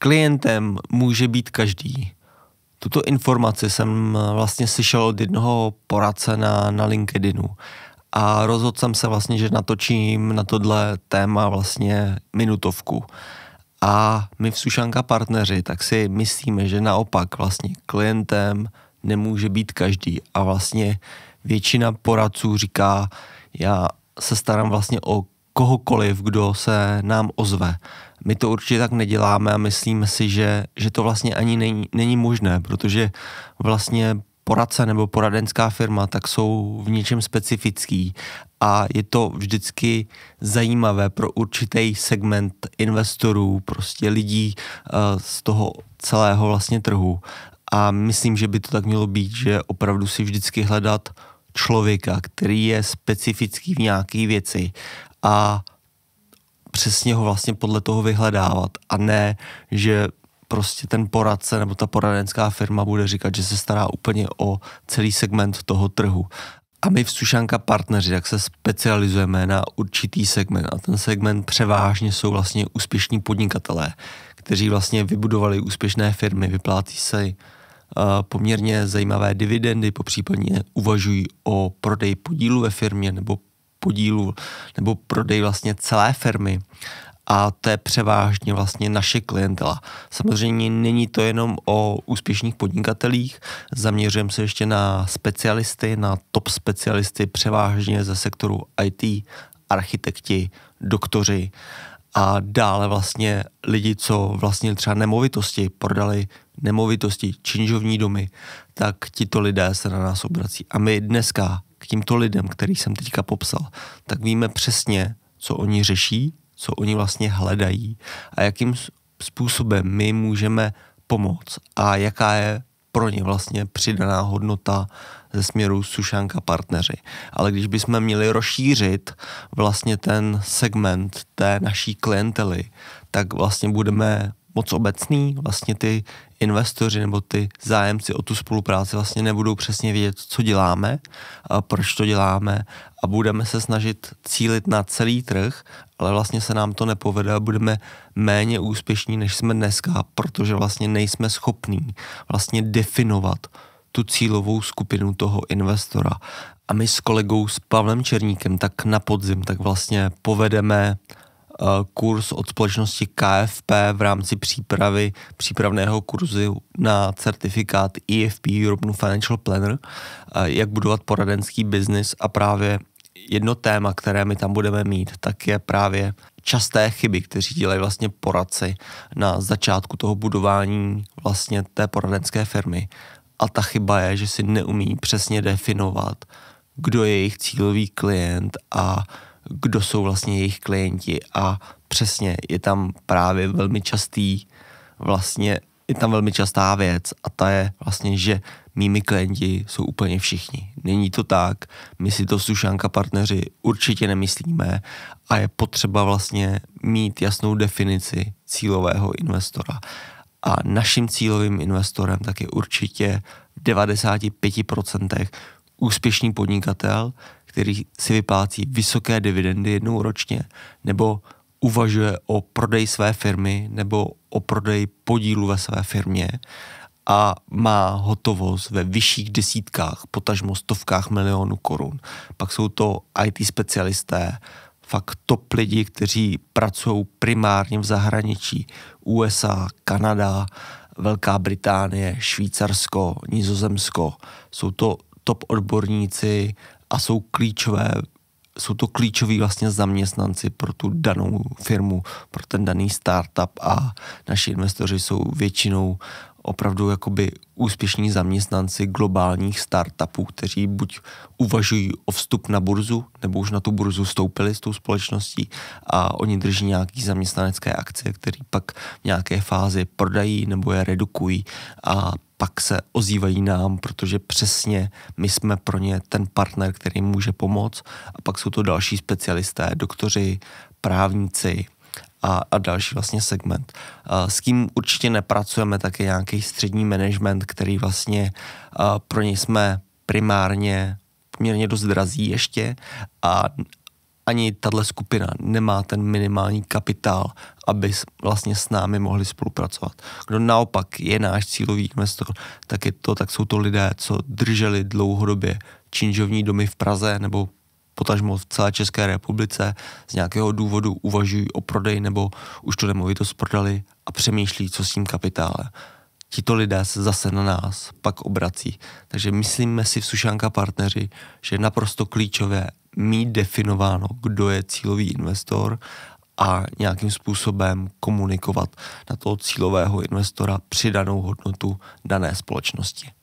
klientem může být každý. Tuto informaci jsem eh, vlastně slyšel od jednoho poradce na, na LinkedInu a rozhodl jsem se vlastně, že natočím na tohle téma vlastně minutovku. A my v Sušanka partneři tak si myslíme, že naopak vlastně klientem nemůže být každý a vlastně většina poradců říká, já se starám vlastně o kohokoliv, kdo se nám ozve. My to určitě tak neděláme a myslím si, že, že to vlastně ani není, není možné, protože vlastně poradce nebo poradenská firma tak jsou v něčem specifický a je to vždycky zajímavé pro určitý segment investorů, prostě lidí eh, z toho celého vlastně trhu. A myslím, že by to tak mělo být, že opravdu si vždycky hledat člověka, který je specifický v nějaké věci a přesně ho vlastně podle toho vyhledávat a ne, že prostě ten poradce nebo ta poradenská firma bude říkat, že se stará úplně o celý segment toho trhu. A my v Sušanka Partneři, tak se specializujeme na určitý segment a ten segment převážně jsou vlastně úspěšní podnikatelé, kteří vlastně vybudovali úspěšné firmy, vyplácí se eh, poměrně zajímavé dividendy, popřípadně uvažují o prodej podílu ve firmě nebo podílů nebo prodej vlastně celé firmy a to je převážně vlastně naše klientela. Samozřejmě není to jenom o úspěšných podnikatelích, zaměřujeme se ještě na specialisty, na top specialisty převážně ze sektoru IT, architekti, doktoři a dále vlastně lidi, co vlastně třeba nemovitosti, prodali nemovitosti, činžovní domy, tak tito lidé se na nás obrací. A my dneska k tímto lidem, který jsem teďka popsal, tak víme přesně, co oni řeší, co oni vlastně hledají a jakým způsobem my můžeme pomoct a jaká je pro ně vlastně přidaná hodnota ze směru Sušánka partneři. Ale když bychom měli rozšířit vlastně ten segment té naší klientely, tak vlastně budeme moc obecný, vlastně ty investoři nebo ty zájemci o tu spolupráci vlastně nebudou přesně vědět, co děláme, a proč to děláme a budeme se snažit cílit na celý trh, ale vlastně se nám to nepovede a budeme méně úspěšní, než jsme dneska, protože vlastně nejsme schopní vlastně definovat tu cílovou skupinu toho investora. A my s kolegou s Pavlem Černíkem tak na podzim tak vlastně povedeme eh, kurz od společnosti KFP v rámci přípravy přípravného kurzu na certifikát EFP European Financial Planner, eh, jak budovat poradenský biznis a právě jedno téma, které my tam budeme mít, tak je právě časté chyby, kteří dělají vlastně poradci na začátku toho budování vlastně té poradenské firmy a ta chyba je, že si neumí přesně definovat, kdo je jejich cílový klient a kdo jsou vlastně jejich klienti a přesně je tam právě velmi častý vlastně je tam velmi častá věc a ta je vlastně, že mými klienti jsou úplně všichni. Není to tak, my si to sušánka partneři určitě nemyslíme a je potřeba vlastně mít jasnou definici cílového investora. A naším cílovým investorem tak je určitě v 95% úspěšný podnikatel, který si vyplácí vysoké dividendy jednou ročně nebo uvažuje o prodeji své firmy nebo o prodeji podílu ve své firmě a má hotovost ve vyšších desítkách, potažmo stovkách milionů korun. Pak jsou to IT specialisté, fakt top lidi, kteří pracují primárně v zahraničí. USA, Kanada, Velká Británie, Švýcarsko, Nizozemsko. Jsou to top odborníci a jsou klíčové jsou to klíčoví vlastně zaměstnanci pro tu danou firmu, pro ten daný startup a naši investoři jsou většinou opravdu jakoby úspěšní zaměstnanci globálních startupů, kteří buď uvažují o vstup na burzu, nebo už na tu burzu vstoupili s tou společností a oni drží nějaký zaměstnanecké akcie, které pak v nějaké fázi prodají nebo je redukují a pak se ozývají nám, protože přesně my jsme pro ně ten partner, který může pomoct a pak jsou to další specialisté, doktoři, právníci, a, a další vlastně segment. S kým určitě nepracujeme, tak je nějaký střední management, který vlastně pro něj jsme primárně poměrně dost drazí ještě a ani tahle skupina nemá ten minimální kapitál, aby vlastně s námi mohli spolupracovat. Kdo naopak je náš cílový investor, tak, je to, tak jsou to lidé, co drželi dlouhodobě činžovní domy v Praze nebo potažmo v celé České republice z nějakého důvodu uvažují o prodej nebo už tu nemovitost prodali a přemýšlí, co s tím kapitále. Tito lidé se zase na nás pak obrací. Takže myslíme si v Sušánka partneři, že je naprosto klíčové mít definováno, kdo je cílový investor a nějakým způsobem komunikovat na toho cílového investora přidanou hodnotu dané společnosti.